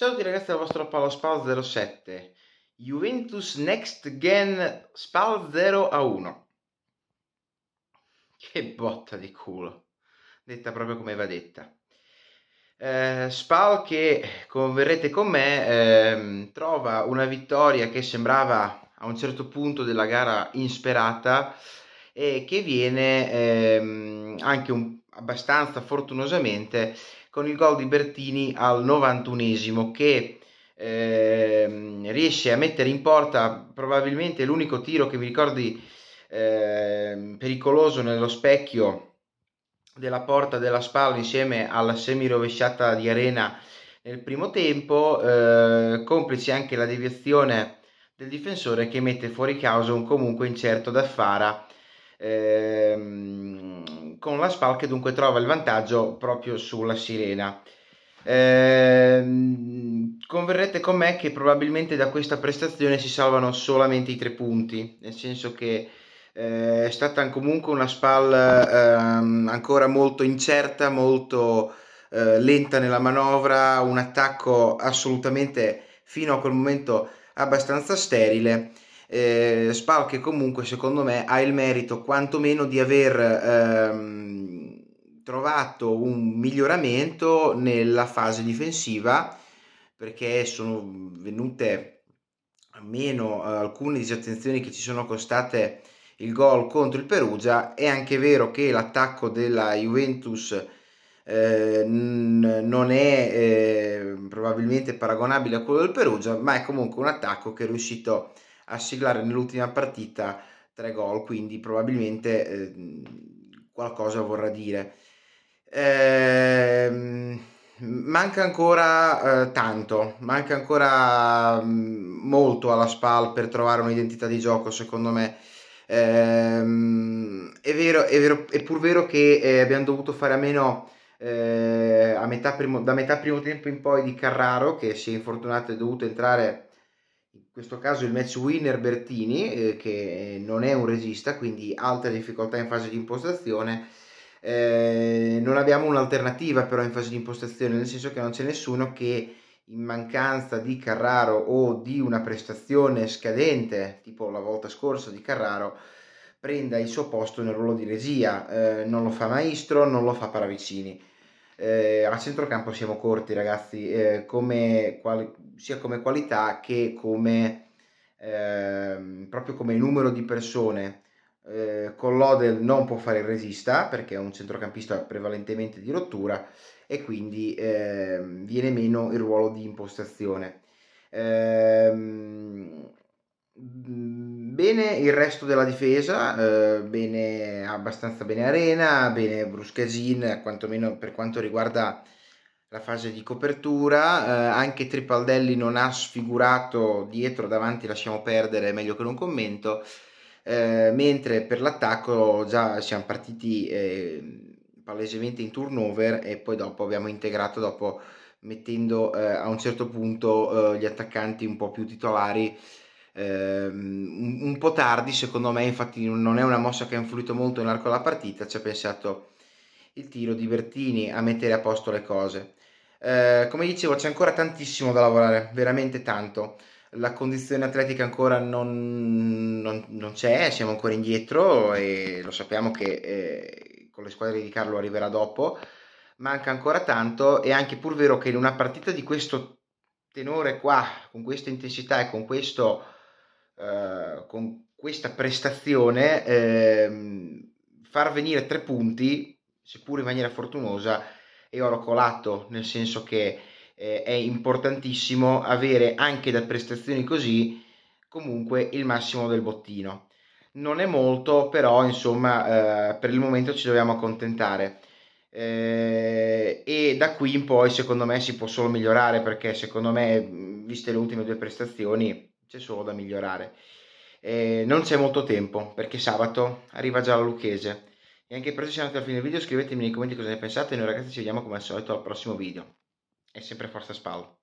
Ciao a tutti ragazzi dal vostro Paolo Spal 07 Juventus Next Gen Spal 0 a 1 Che botta di culo Detta proprio come va detta eh, Spal che converrete con me eh, Trova una vittoria che sembrava a un certo punto della gara insperata E che viene eh, anche un, abbastanza fortunosamente con il gol di Bertini al 91esimo che eh, riesce a mettere in porta probabilmente l'unico tiro che mi ricordi eh, pericoloso nello specchio della porta della spalla insieme alla semi rovesciata di Arena nel primo tempo, eh, complice anche la deviazione del difensore che mette fuori causa un comunque incerto da Fara. Ehm, con la SPAL che dunque trova il vantaggio proprio sulla sirena. Eh, converrete con me che probabilmente da questa prestazione si salvano solamente i tre punti, nel senso che eh, è stata comunque una SPAL eh, ancora molto incerta, molto eh, lenta nella manovra, un attacco assolutamente fino a quel momento abbastanza sterile eh, Spal che comunque secondo me ha il merito quantomeno di aver ehm, trovato un miglioramento nella fase difensiva perché sono venute meno eh, alcune disattenzioni che ci sono costate il gol contro il Perugia è anche vero che l'attacco della Juventus eh, non è eh, probabilmente paragonabile a quello del Perugia ma è comunque un attacco che è riuscito a a siglare nell'ultima partita tre gol, quindi probabilmente eh, qualcosa vorrà dire. Ehm, manca ancora eh, tanto, manca ancora mh, mm, molto alla SPAL per trovare un'identità di gioco, secondo me. Ehm, è, vero, è, vero, è pur vero che eh, abbiamo dovuto fare a meno eh, a metà primo, da metà primo tempo in poi di Carraro, che si è infortunato e è dovuto entrare questo caso il match winner Bertini, eh, che eh, non è un regista, quindi alta difficoltà in fase di impostazione. Eh, non abbiamo un'alternativa però in fase di impostazione, nel senso che non c'è nessuno che in mancanza di Carraro o di una prestazione scadente, tipo la volta scorsa di Carraro, prenda il suo posto nel ruolo di regia. Eh, non lo fa Maestro, non lo fa Paravicini eh, a centrocampo siamo corti ragazzi, eh, come quali, sia come qualità che come, eh, proprio come numero di persone. Eh, l'Odel non può fare il regista perché è un centrocampista prevalentemente di rottura e quindi eh, viene meno il ruolo di impostazione. Eh, Bene il resto della difesa, eh, bene, abbastanza bene Arena, bene Bruscasin, quantomeno per quanto riguarda la fase di copertura, eh, anche Tripaldelli non ha sfigurato dietro, davanti lasciamo perdere, è meglio che non commento, eh, mentre per l'attacco già siamo partiti eh, palesemente in turnover e poi dopo abbiamo integrato dopo mettendo eh, a un certo punto eh, gli attaccanti un po' più titolari ehm, un, po' tardi, secondo me, infatti non è una mossa che ha influito molto nell'arco della partita, ci ha pensato il tiro di Bertini a mettere a posto le cose. Eh, come dicevo, c'è ancora tantissimo da lavorare, veramente tanto. La condizione atletica ancora non, non, non c'è, siamo ancora indietro e lo sappiamo che eh, con le squadre di Carlo arriverà dopo. Manca ancora tanto e anche pur vero che in una partita di questo tenore qua, con questa intensità e con questo eh, con questa prestazione eh, far venire tre punti, seppur in maniera fortunosa, e oro colato, nel senso che eh, è importantissimo avere anche da prestazioni così comunque il massimo del bottino. Non è molto, però insomma eh, per il momento ci dobbiamo accontentare. Eh, e da qui in poi secondo me si può solo migliorare perché secondo me viste le ultime due prestazioni c'è solo da migliorare. Eh, non c'è molto tempo perché sabato arriva già la Lucchese. E anche per oggi siamo andati alla fine del video, scrivetemi nei commenti cosa ne pensate. E Noi ragazzi ci vediamo come al solito al prossimo video. È sempre forza Spal.